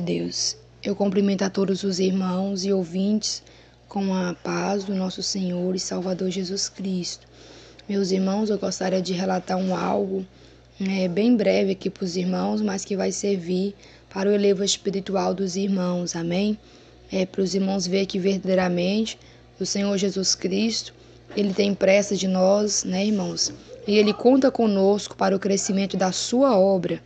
Deus. Eu cumprimento a todos os irmãos e ouvintes com a paz do nosso Senhor e Salvador Jesus Cristo. Meus irmãos, eu gostaria de relatar um algo né, bem breve aqui para os irmãos, mas que vai servir para o elevo espiritual dos irmãos, amém? É, para os irmãos ver que verdadeiramente o Senhor Jesus Cristo, Ele tem pressa de nós, né, irmãos? E Ele conta conosco para o crescimento da sua obra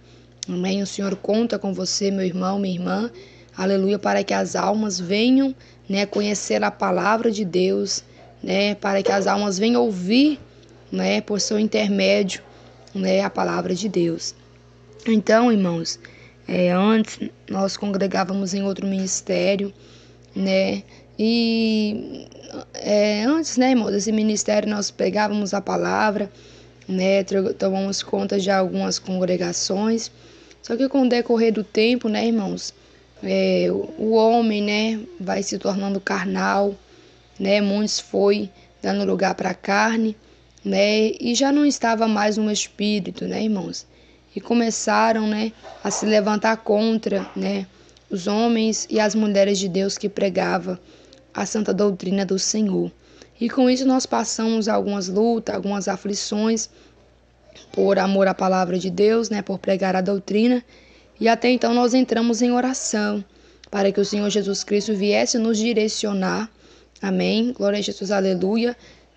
Amém. O Senhor conta com você, meu irmão, minha irmã. Aleluia, para que as almas venham, né, conhecer a palavra de Deus, né, para que as almas venham ouvir, né, por seu intermédio, né, a palavra de Deus. Então, irmãos, é, antes nós congregávamos em outro ministério, né, e é, antes, né, irmãos, desse ministério nós pegávamos a palavra, né, tomamos conta de algumas congregações, só que com o decorrer do tempo, né, irmãos, é, o homem, né, vai se tornando carnal, né, muitos foi dando lugar para a carne, né, e já não estava mais um espírito, né, irmãos, e começaram, né, a se levantar contra, né, os homens e as mulheres de Deus que pregava a santa doutrina do Senhor. E com isso nós passamos algumas lutas, algumas aflições, por amor à palavra de Deus, né, por pregar a doutrina. E até então nós entramos em oração para que o Senhor Jesus Cristo viesse nos direcionar. Amém. Glória a Jesus, aleluia.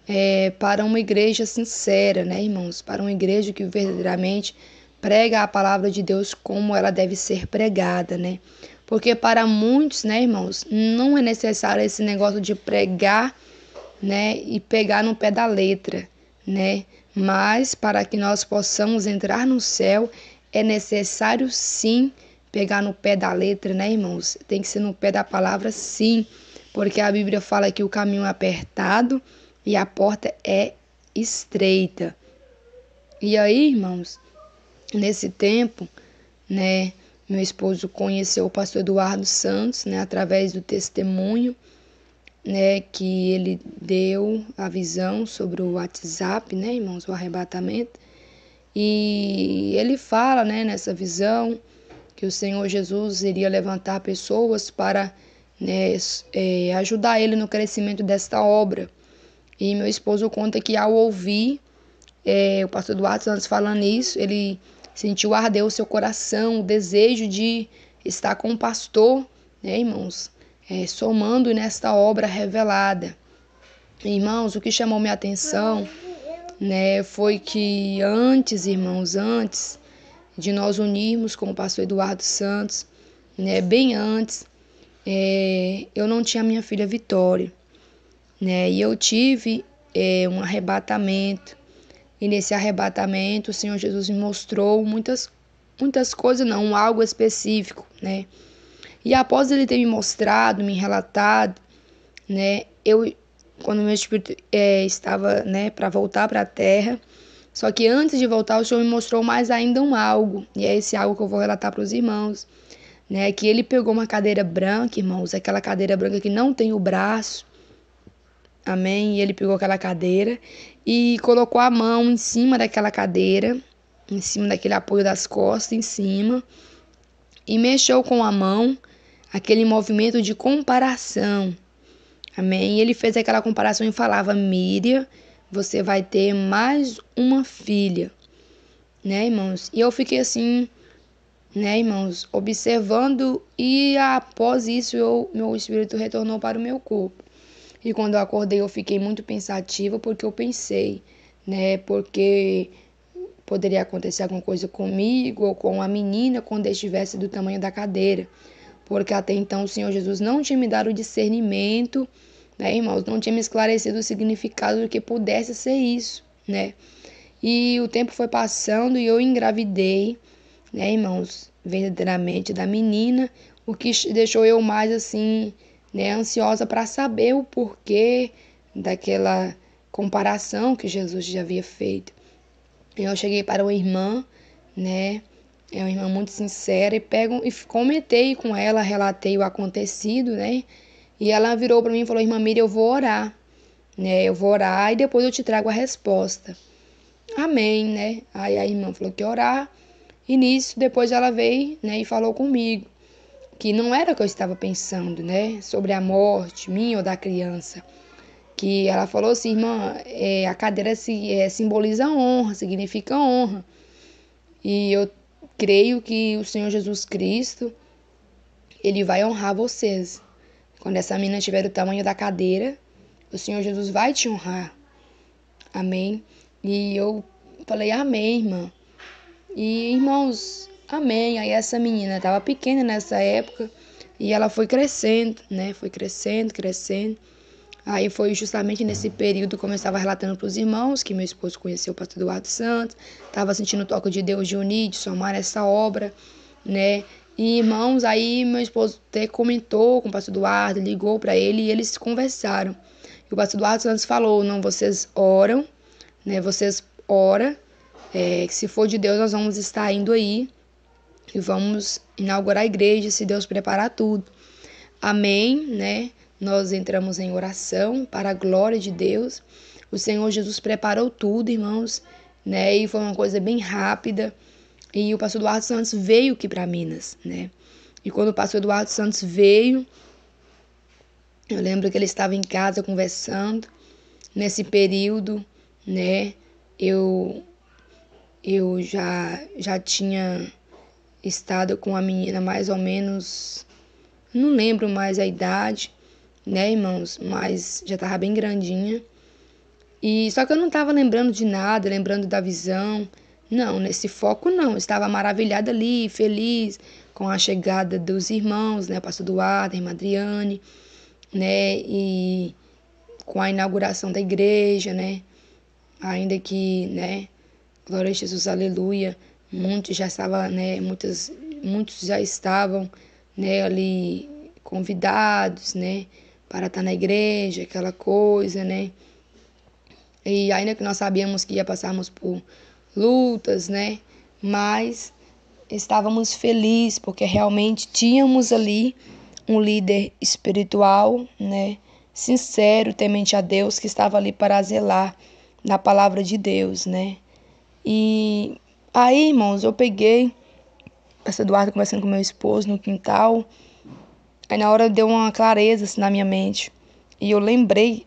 É, para uma igreja sincera, né, irmãos? Para uma igreja que verdadeiramente prega a palavra de Deus como ela deve ser pregada, né? Porque para muitos, né, irmãos, não é necessário esse negócio de pregar, né, e pegar no pé da letra, né? Mas para que nós possamos entrar no céu, é necessário sim pegar no pé da letra, né, irmãos? Tem que ser no pé da palavra, sim, porque a Bíblia fala que o caminho é apertado e a porta é estreita. E aí, irmãos, nesse tempo, né, meu esposo conheceu o pastor Eduardo Santos, né, através do testemunho né, que ele deu a visão sobre o WhatsApp, né, irmãos, o arrebatamento. E ele fala, né, nessa visão que o Senhor Jesus iria levantar pessoas para né, é, ajudar ele no crescimento desta obra. E meu esposo conta que ao ouvir é, o pastor do Santos falando isso, ele sentiu arder o seu coração, o desejo de estar com o pastor, né, irmãos? é, somando nesta obra revelada. Irmãos, o que chamou minha atenção né, foi que antes, irmãos, antes de nós unirmos com o pastor Eduardo Santos, né, bem antes, é, eu não tinha minha filha Vitória. Né, e eu tive é, um arrebatamento. E nesse arrebatamento, o Senhor Jesus me mostrou muitas, muitas coisas, não algo específico, né? E após ele ter me mostrado, me relatado, né, eu quando meu espírito é, estava, né, para voltar para a terra, só que antes de voltar, o Senhor me mostrou mais ainda um algo, e é esse algo que eu vou relatar para os irmãos, né, que ele pegou uma cadeira branca, irmãos, aquela cadeira branca que não tem o braço. Amém. E ele pegou aquela cadeira e colocou a mão em cima daquela cadeira, em cima daquele apoio das costas, em cima, e mexeu com a mão aquele movimento de comparação. Amém? Ele fez aquela comparação e falava: Miriam, você vai ter mais uma filha, né, irmãos? E eu fiquei assim, né, irmãos, observando, e após isso, eu, meu espírito retornou para o meu corpo. E quando eu acordei, eu fiquei muito pensativa, porque eu pensei, né, porque poderia acontecer alguma coisa comigo ou com a menina quando eu estivesse do tamanho da cadeira porque até então o Senhor Jesus não tinha me dado discernimento, né, irmãos? Não tinha me esclarecido o significado do que pudesse ser isso, né? E o tempo foi passando e eu engravidei, né, irmãos? Verdadeiramente da menina, o que deixou eu mais assim, né, ansiosa para saber o porquê daquela comparação que Jesus já havia feito. Eu cheguei para uma irmã, né? É uma irmã muito sincera e pego e comentei com ela, relatei o acontecido, né? E ela virou para mim e falou: "Irmã Miriam, eu vou orar, né? Eu vou orar e depois eu te trago a resposta." Amém, né? Aí a irmã falou que orar. E nisso depois ela veio, né, e falou comigo que não era o que eu estava pensando, né, sobre a morte minha ou da criança. Que ela falou assim, irmã, é, a cadeira se, é, simboliza honra, significa honra. E eu creio que o Senhor Jesus Cristo, ele vai honrar vocês. Quando essa mina tiver do tamanho da cadeira, o Senhor Jesus vai te honrar. Amém? E eu falei, amém, irmã. E, irmãos, amém. Aí essa menina estava pequena nessa época e ela foi crescendo, né? Foi crescendo, crescendo. Aí foi justamente nesse período que eu estava relatando para os irmãos que meu esposo conheceu o pastor Eduardo Santos, estava sentindo o toque de Deus de unir, de somar essa obra, né? E irmãos, aí meu esposo até comentou com o pastor Eduardo, ligou para ele e eles conversaram. E o pastor Eduardo Santos falou: não, vocês oram, né? Vocês oram, é, se for de Deus, nós vamos estar indo aí e vamos inaugurar a igreja, se Deus preparar tudo. Amém, né? nós entramos em oração para a glória de Deus. O Senhor Jesus preparou tudo, irmãos, né? E foi uma coisa bem rápida. E o pastor Eduardo Santos veio aqui para Minas, né? E quando o pastor Eduardo Santos veio, eu lembro que ele estava em casa conversando. Nesse período, né, eu eu já já tinha estado com a menina mais ou menos não lembro mais a idade, né, irmãos? Mas já tava bem grandinha. E só que eu não tava lembrando de nada, lembrando da visão. Não, nesse foco não. Eu estava maravilhada ali, feliz com a chegada dos irmãos, né, o pastor Duarte, a irmã Adriane, né, e com a inauguração da igreja, né? Ainda que, né, glória a Jesus, aleluia. Muitos já estavam, né, muitas muitos já estavam, né, ali convidados, né? para estar na igreja, aquela coisa, né? E ainda que nós sabíamos que ia passarmos por lutas, né? Mas estávamos felizes porque realmente tínhamos ali um líder espiritual, né? Sincero, temente a Deus, que estava ali para zelar na palavra de Deus, né? E aí, irmãos, eu peguei essa Eduardo conversando com meu esposo no quintal Aí na hora deu uma clareza assim, na minha mente e eu lembrei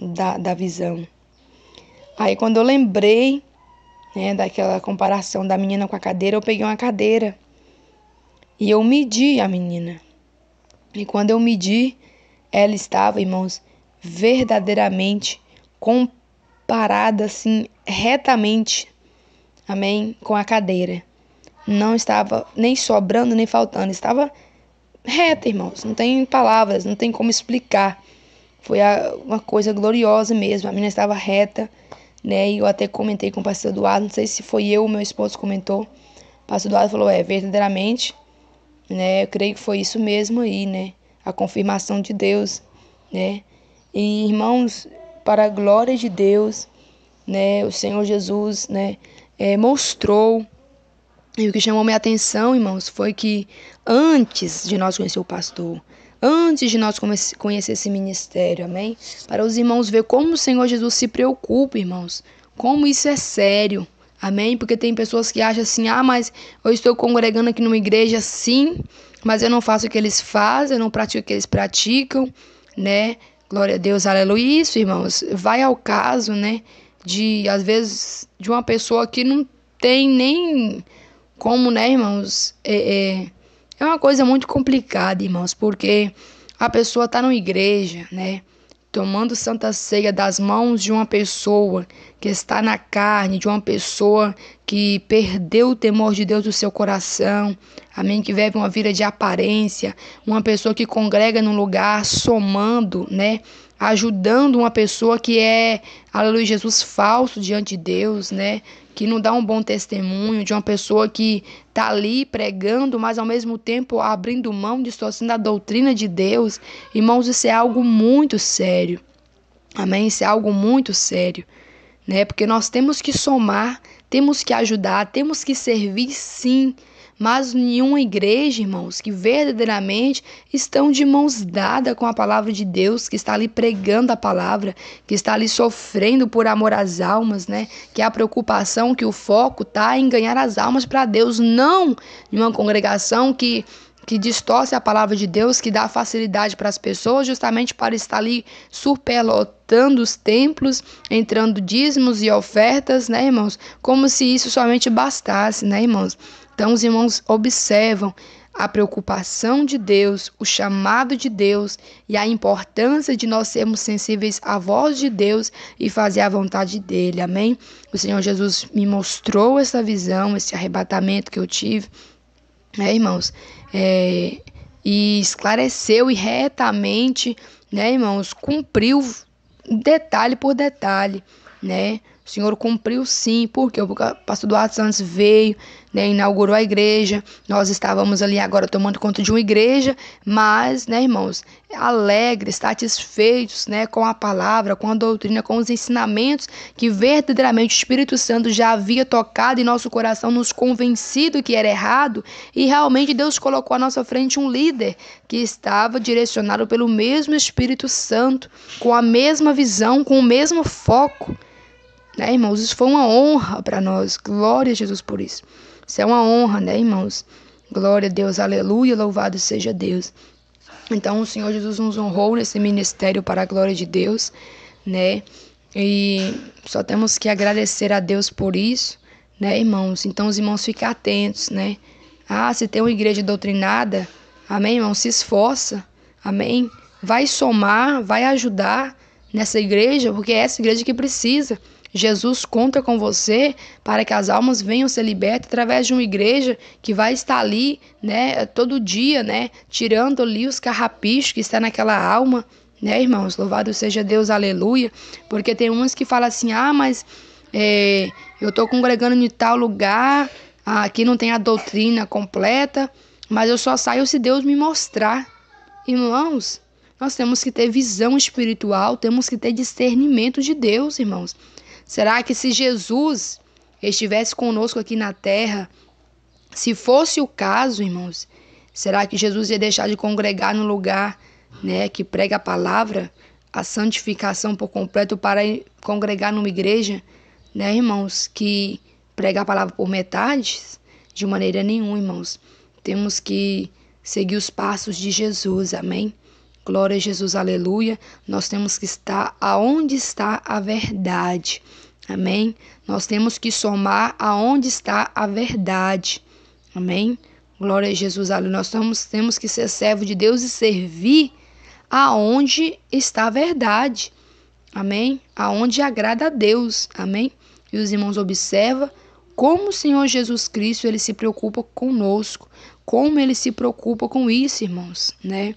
da, da visão. Aí quando eu lembrei né, daquela comparação da menina com a cadeira, eu peguei uma cadeira e eu medi a menina. E quando eu medi, ela estava, irmãos, verdadeiramente comparada assim retamente, amém, com a cadeira. Não estava nem sobrando nem faltando, estava reta, irmãos. Não tem palavras, não tem como explicar. Foi a, uma coisa gloriosa mesmo. A menina estava reta, né? E eu até comentei com o pastor Eduardo, não sei se foi eu ou meu esposo comentou. O pastor Eduardo falou: "É, verdadeiramente, né? Eu creio que foi isso mesmo aí, né? A confirmação de Deus, né? E irmãos, para a glória de Deus, né? O Senhor Jesus, né, é, mostrou e o que chamou minha atenção, irmãos, foi que antes de nós conhecer o pastor, antes de nós conhecer esse ministério, amém? Para os irmãos ver como o Senhor Jesus se preocupa, irmãos, como isso é sério. Amém? Porque tem pessoas que acham assim: ah, mas eu estou congregando aqui numa igreja, sim, mas eu não faço o que eles fazem, eu não pratico o que eles praticam, né? Glória a Deus, aleluia. Isso, irmãos, vai ao caso, né? De, às vezes, de uma pessoa que não tem nem como, né, irmãos, é, é, é, uma coisa muito complicada, irmãos, porque a pessoa está na igreja, né, tomando santa ceia das mãos de uma pessoa que está na carne, de uma pessoa que perdeu o temor de Deus do seu coração, amém, que vive uma vida de aparência, uma pessoa que congrega num lugar somando, né, ajudando uma pessoa que é, aleluia, Jesus falso diante de Deus, né, que não dá um bom testemunho, de uma pessoa que está ali pregando, mas ao mesmo tempo abrindo mão, distorcendo a doutrina de Deus. Irmãos, isso é algo muito sério. Amém? Isso é algo muito sério. Né? Porque nós temos que somar, temos que ajudar, temos que servir sim mas nenhuma igreja, irmãos, que verdadeiramente estão de mãos dadas com a palavra de Deus, que está ali pregando a palavra, que está ali sofrendo por amor às almas, né? Que é a preocupação, que o foco está em ganhar as almas para Deus, não de uma congregação que que distorce a palavra de Deus, que dá facilidade para as pessoas, justamente para estar ali superlotando os templos, entrando dízimos e ofertas, né, irmãos? Como se isso somente bastasse, né, irmãos? Então, os irmãos observam a preocupação de Deus, o chamado de Deus e a importância de nós sermos sensíveis à voz de Deus e fazer a vontade dele. Amém? O Senhor Jesus me mostrou essa visão, esse arrebatamento que eu tive. né, irmãos, é, e esclareceu e retamente, né, irmãos, cumpriu detalhe por detalhe, né? O Senhor cumpriu sim, porque o pastor Duarte Santos veio, né, inaugurou a igreja. Nós estávamos ali agora tomando conta de uma igreja, mas, né, irmãos, alegres, satisfeitos, né, com a palavra, com a doutrina, com os ensinamentos que verdadeiramente o Espírito Santo já havia tocado em nosso coração, nos convencido que era errado, e realmente Deus colocou à nossa frente um líder que estava direcionado pelo mesmo Espírito Santo, com a mesma visão, com o mesmo foco né, irmãos? Isso foi uma honra para nós. Glória a Jesus por isso. Isso é uma honra, né, irmãos? Glória a Deus, aleluia, louvado seja Deus. Então, o Senhor Jesus nos honrou nesse ministério para a glória de Deus, né? E só temos que agradecer a Deus por isso, né, irmãos? Então, os irmãos fiquem atentos, né? Ah, se tem uma igreja doutrinada, amém, irmão? Se esforça, amém? Vai somar, vai ajudar nessa igreja, porque é essa igreja que precisa, Jesus conta com você para que as almas venham ser libertas através de uma igreja que vai estar ali, né, todo dia, né, tirando ali os carrapichos que está naquela alma, né, irmãos? Louvado seja Deus, aleluia. Porque tem uns que falam assim: ah, mas é, eu estou congregando em tal lugar, aqui não tem a doutrina completa, mas eu só saio se Deus me mostrar. Irmãos, nós temos que ter visão espiritual, temos que ter discernimento de Deus, irmãos. Será que se Jesus estivesse conosco aqui na terra, se fosse o caso, irmãos, será que Jesus ia deixar de congregar no lugar, né, que prega a palavra, a santificação por completo para congregar numa igreja, né, irmãos, que prega a palavra por metades? De maneira nenhuma, irmãos. Temos que seguir os passos de Jesus, amém? Glória a Jesus, aleluia. Nós temos que estar aonde está a verdade. Amém? Nós temos que somar aonde está a verdade. Amém? Glória a Jesus, aleluia. Nós temos, temos que ser servo de Deus e servir aonde está a verdade. Amém? Aonde agrada a Deus. Amém? E os irmãos observa como o Senhor Jesus Cristo ele se preocupa conosco. Como ele se preocupa com isso, irmãos, né?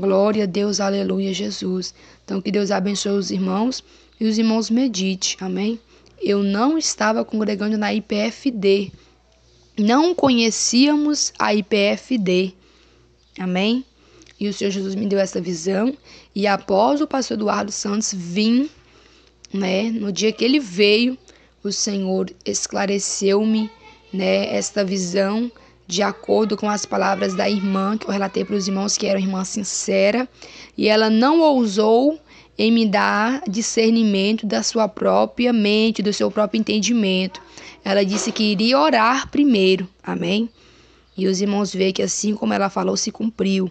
Glória a Deus, aleluia, Jesus. Então, que Deus abençoe os irmãos e os irmãos medite, amém? Eu não estava congregando na IPFD. Não conhecíamos a IPFD, amém? E o Senhor Jesus me deu essa visão. E após o pastor Eduardo Santos vir, né, no dia que ele veio, o Senhor esclareceu-me, né, esta visão de acordo com as palavras da irmã que eu relatei para os irmãos que era uma irmã sincera, e ela não ousou em me dar discernimento da sua própria mente, do seu próprio entendimento. Ela disse que iria orar primeiro. Amém? E os irmãos veem que assim como ela falou, se cumpriu.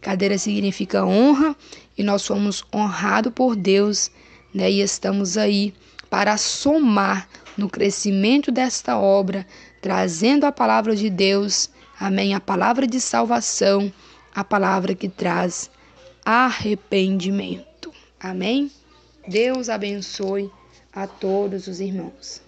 Cadeira significa honra e nós fomos honrados por Deus, né? E estamos aí para somar no crescimento desta obra, trazendo a palavra de Deus, amém, a palavra de salvação, a palavra que traz arrependimento. Amém? Deus abençoe a todos os irmãos.